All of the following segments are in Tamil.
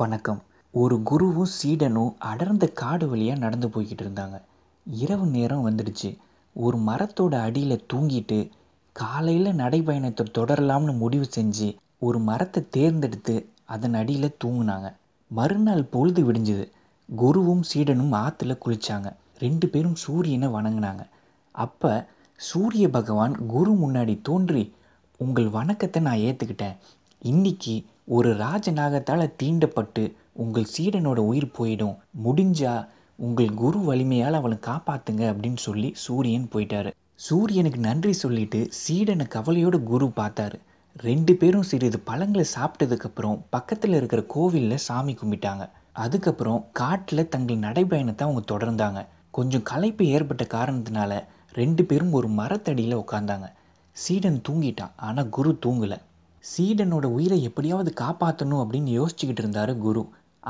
வணக்கம் ஒரு குருவும் சீடனும் அடர்ந்த காடு வழியாக நடந்து போய்கிட்டு இருந்தாங்க இரவு நேரம் வந்துடுச்சு ஒரு மரத்தோட அடியில் தூங்கிட்டு காலையில் நடைப்பயணத்தை தொடரலாம்னு முடிவு செஞ்சு ஒரு மரத்தை தேர்ந்தெடுத்து அதன் அடியில் தூங்கினாங்க மறுநாள் பொழுது விடிஞ்சுது குருவும் சீடனும் ஆற்றுல குளித்தாங்க ரெண்டு பேரும் சூரியனை வணங்கினாங்க அப்போ சூரிய பகவான் குரு முன்னாடி தோன்றி உங்கள் வணக்கத்தை நான் ஏற்றுக்கிட்டேன் இன்றைக்கி ஒரு ராஜநாகத்தால் தீண்டப்பட்டு உங்கள் சீடனோட உயிர் போயிடும் முடிஞ்சா உங்கள் குரு வலிமையால் அவளை காப்பாற்றுங்க அப்படின்னு சொல்லி சூரியன் போயிட்டாரு சூரியனுக்கு நன்றி சொல்லிட்டு சீடனை கவலையோட குரு பார்த்தாரு ரெண்டு பேரும் சிறிது பழங்களை சாப்பிட்டதுக்கப்புறம் பக்கத்தில் இருக்கிற கோவிலில் சாமி கும்பிட்டாங்க அதுக்கப்புறம் காட்டில் தங்கள் நடைபயணத்தை அவங்க தொடர்ந்தாங்க கொஞ்சம் களைப்பு ஏற்பட்ட காரணத்தினால ரெண்டு பேரும் ஒரு மரத்தடியில் உட்காந்தாங்க சீடன் தூங்கிட்டான் ஆனால் குரு தூங்கலை சீடனோட உயிரை எப்படியாவது காப்பாற்றணும் அப்படின்னு யோசிச்சுக்கிட்டு இருந்தார் குரு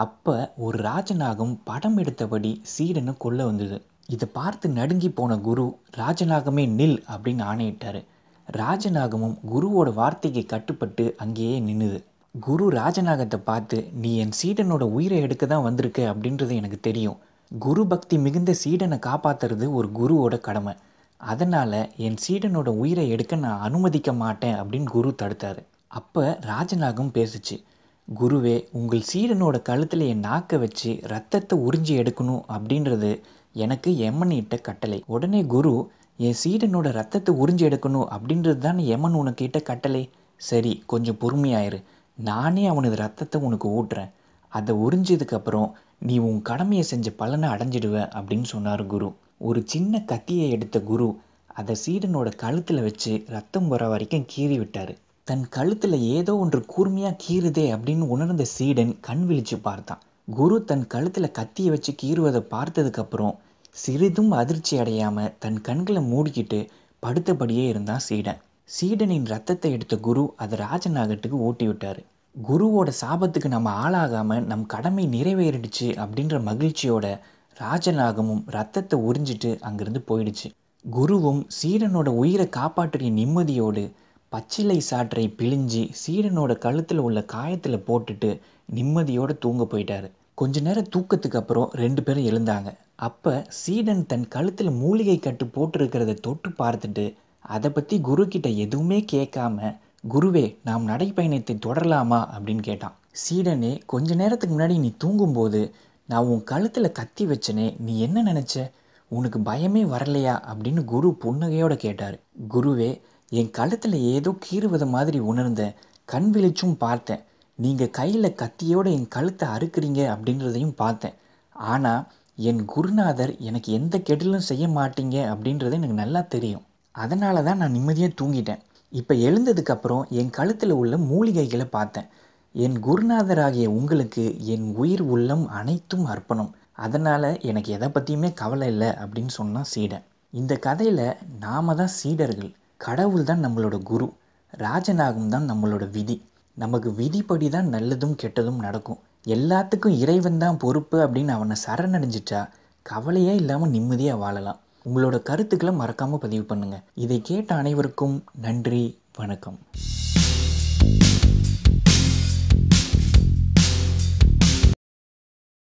அப்போ ஒரு ராஜநாகம் படம் எடுத்தபடி சீடனை கொல்ல வந்தது இதை பார்த்து நடுங்கி போன குரு ராஜநாகமே நில் அப்படின்னு ஆணையிட்டார் ராஜநாகமும் குருவோட வார்த்தைக்கு கட்டுப்பட்டு அங்கேயே நின்னுது குரு ராஜநாகத்தை பார்த்து நீ என் சீடனோட உயிரை எடுக்க தான் வந்திருக்க அப்படின்றது எனக்கு தெரியும் குரு பக்தி மிகுந்த சீடனை காப்பாற்றுறது ஒரு குருவோட கடமை அதனால் என் சீடனோட உயிரை எடுக்க நான் அனுமதிக்க மாட்டேன் அப்படின்னு குரு தடுத்தார் அப்போ ராஜநாகம் பேசுச்சு குருவே உங்கள் சீடனோட கழுத்தில் என் நாக்கை வச்சு ரத்தத்தை உறிஞ்சி எடுக்கணும் அப்படின்றது எனக்கு எம்மனிட்ட கட்டளை உடனே குரு என் சீடனோட ரத்தத்தை உறிஞ்சி எடுக்கணும் அப்படின்றது தானே எமன் உனக்கிட்ட கட்டளை சரி கொஞ்சம் பொறுமையாயிரு நானே அவனது ரத்தத்தை உனக்கு ஊட்டுறேன் அதை உறிஞ்சதுக்கப்புறம் நீ உன் கடமையை செஞ்ச பலனை அடைஞ்சிடுவ அப்படின்னு சொன்னார் குரு ஒரு சின்ன கத்தியை எடுத்த குரு அதை சீடனோட கழுத்தில் வச்சு ரத்தம் வர வரைக்கும் கீறி விட்டார் தன் கழுத்தில் ஏதோ ஒன்று கூர்மையாக கீறுதே அப்படின்னு உணர்ந்த சீடன் கண் விழிச்சு பார்த்தான் குரு தன் கழுத்தில் கத்தியை வச்சு கீறுவதை பார்த்ததுக்கப்புறம் சிறிதும் அதிர்ச்சி அடையாமல் தன் கண்களை மூடிக்கிட்டு படுத்தபடியே இருந்தான் சீடன் சீடனின் ரத்தத்தை எடுத்த குரு அதை ராஜநாகட்டுக்கு ஓட்டி விட்டார் குருவோட சாபத்துக்கு நம்ம ஆளாகாமல் நம் கடமை நிறைவேறிடுச்சு அப்படின்ற மகிழ்ச்சியோட ராஜநாகமும் ரத்தத்தை உறிஞ்சிட்டு அங்கிருந்து போயிடுச்சு குருவும் சீடனோட உயிரை காப்பாற்றிய நிம்மதியோடு பச்சிலை சாற்றை பிழிஞ்சு சீடனோட கழுத்தில் உள்ள காயத்தில் போட்டுட்டு நிம்மதியோடு தூங்க போயிட்டாரு கொஞ்ச நேரம் தூக்கத்துக்கு அப்புறம் ரெண்டு பேரும் எழுந்தாங்க அப்போ சீடன் தன் கழுத்தில் மூலிகை கட்டு போட்டிருக்கிறத தொட்டு பார்த்துட்டு அதை பற்றி குரு கிட்ட எதுவுமே கேட்காம குருவே நாம் நடைப்பயணத்தை தொடரலாமா அப்படின்னு கேட்டான் சீடனே கொஞ்ச நேரத்துக்கு முன்னாடி நீ தூங்கும்போது நான் உன் கழுத்தில் கத்தி வச்சனே நீ என்ன நினச்ச உனக்கு பயமே வரலையா அப்படின்னு குரு புன்னகையோட கேட்டார் குருவே என் கழுத்தில் ஏதோ கீறுவது மாதிரி உணர்ந்தேன் கண் விழிச்சும் பார்த்தேன் நீங்கள் கையில் கத்தியோடு என் கழுத்தை அறுக்கிறீங்க அப்படின்றதையும் பார்த்தேன் ஆனால் என் குருநாதர் எனக்கு எந்த கெடலும் செய்ய மாட்டீங்க அப்படின்றது எனக்கு நல்லா தெரியும் அதனால தான் நான் நிம்மதியாக தூங்கிட்டேன் இப்போ எழுந்ததுக்கப்புறம் என் கழுத்தில் உள்ள மூலிகைகளை பார்த்தேன் என் குருநாதராகிய உங்களுக்கு என் உயிர் உள்ளம் அனைத்தும் அர்ப்பணம் அதனால் எனக்கு எதை பற்றியுமே கவலை இல்லை அப்படின்னு சொன்னால் சீடன் இந்த கதையில் நாம தான் சீடர்கள் கடவுள் தான் நம்மளோட குரு ராஜநாகம் தான் நம்மளோட விதி நமக்கு விதிப்படி தான் நல்லதும் கெட்டதும் நடக்கும் எல்லாத்துக்கும் இறைவன் தான் பொறுப்பு அப்படின்னு அவனை சரணடைஞ்சிட்டா கவலையே இல்லாமல் நிம்மதியாக வாழலாம் உங்களோட கருத்துக்களை மறக்காமல் பதிவு பண்ணுங்கள் இதை கேட்ட அனைவருக்கும் நன்றி வணக்கம்